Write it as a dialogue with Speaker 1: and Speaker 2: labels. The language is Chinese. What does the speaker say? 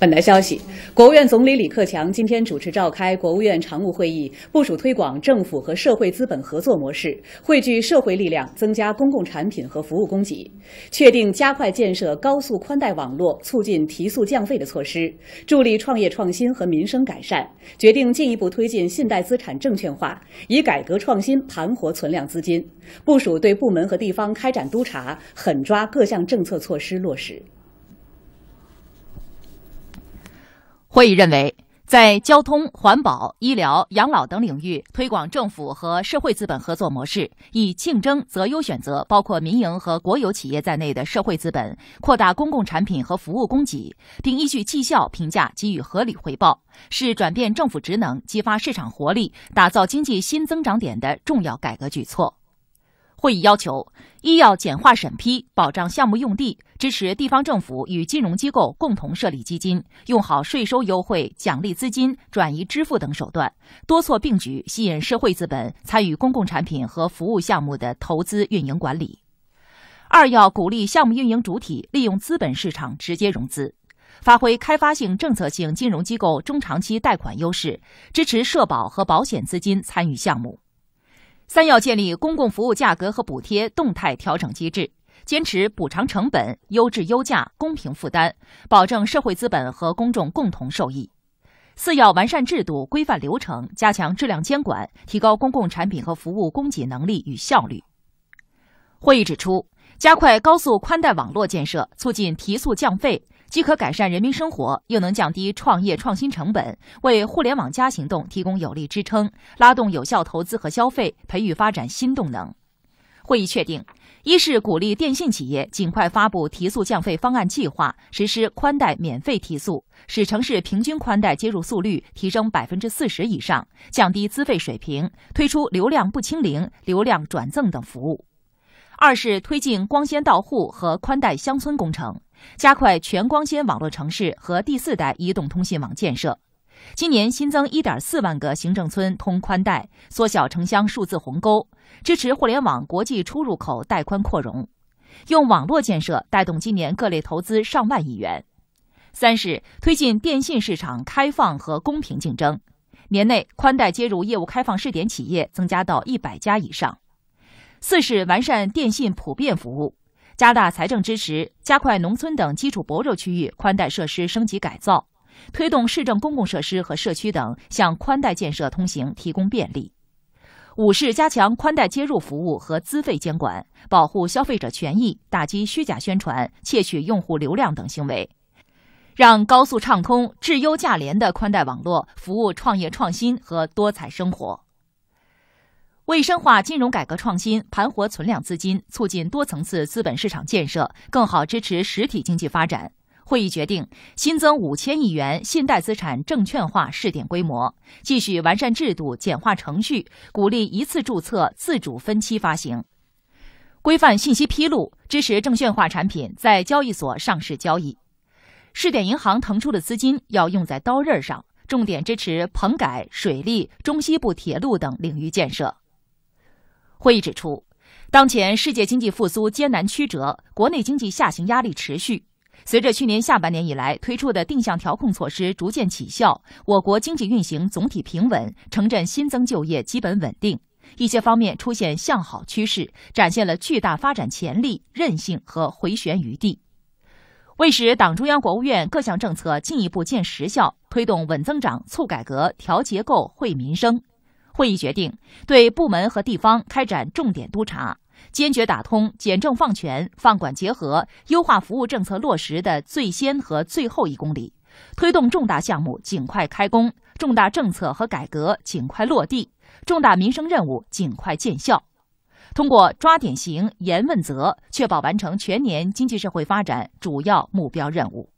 Speaker 1: 本台消息，国务院总理李克强今天主持召开国务院常务会议，部署推广政府和社会资本合作模式，汇聚社会力量，增加公共产品和服务供给；确定加快建设高速宽带网络，促进提速降费的措施，助力创业创新和民生改善；决定进一步推进信贷资产证券化，以改革创新盘活存量资金；部署对部门和地方开展督查，狠抓各项政策措施落实。
Speaker 2: 会议认为，在交通、环保、医疗、养老等领域推广政府和社会资本合作模式，以竞争择优选择包括民营和国有企业在内的社会资本，扩大公共产品和服务供给，并依据绩效评价给予合理回报，是转变政府职能、激发市场活力、打造经济新增长点的重要改革举措。会议要求，一要简化审批，保障项目用地，支持地方政府与金融机构共同设立基金，用好税收优惠、奖励资金转移支付等手段，多措并举，吸引社会资本参与公共产品和服务项目的投资运营管理；二要鼓励项目运营主体利用资本市场直接融资，发挥开发性、政策性金融机构中长期贷款优势，支持社保和保险资金参与项目。三要建立公共服务价格和补贴动态调整机制，坚持补偿成本、优质优价、公平负担，保证社会资本和公众共同受益。四要完善制度、规范流程、加强质量监管，提高公共产品和服务供给能力与效率。会议指出，加快高速宽带网络建设，促进提速降费。既可改善人民生活，又能降低创业创新成本，为“互联网+”行动提供有力支撑，拉动有效投资和消费，培育发展新动能。会议确定，一是鼓励电信企业尽快发布提速降费方案计划，实施宽带免费提速，使城市平均宽带接入速率提升百分之四十以上，降低资费水平，推出流量不清零、流量转赠等服务；二是推进光纤到户和宽带乡村工程。加快全光纤网络城市和第四代移动通信网建设，今年新增1.4万个行政村通宽带，缩小城乡数字鸿沟，支持互联网国际出入口带宽扩容，用网络建设带动今年各类投资上万亿元。三是推进电信市场开放和公平竞争，年内宽带接入业务开放试点企业增加到100家以上。四是完善电信普遍服务。加大财政支持，加快农村等基础薄弱区域宽带设施升级改造，推动市政公共设施和社区等向宽带建设通行提供便利。五是加强宽带接入服务和资费监管，保护消费者权益，打击虚假宣传、窃取用户流量等行为，让高速畅通、质优价廉的宽带网络服务创业创新和多彩生活。为深化金融改革创新、盘活存量资金、促进多层次资本市场建设、更好支持实体经济发展，会议决定新增五千亿元信贷资产证券化试点规模，继续完善制度、简化程序，鼓励一次注册、自主分期发行，规范信息披露，支持证券化产品在交易所上市交易。试点银行腾出的资金要用在刀刃上，重点支持棚改、水利、中西部铁路等领域建设。会议指出，当前世界经济复苏艰难曲折，国内经济下行压力持续。随着去年下半年以来推出的定向调控措施逐渐起效，我国经济运行总体平稳，城镇新增就业基本稳定，一些方面出现向好趋势，展现了巨大发展潜力、韧性和回旋余地。为使党中央、国务院各项政策进一步见实效，推动稳增长、促改革、调结构、惠民生。会议决定，对部门和地方开展重点督查，坚决打通简政放权、放管结合、优化服务政策落实的最先和最后一公里，推动重大项目尽快开工，重大政策和改革尽快落地，重大民生任务尽快见效，通过抓典型、严问责，确保完成全年经济社会发展主要目标任务。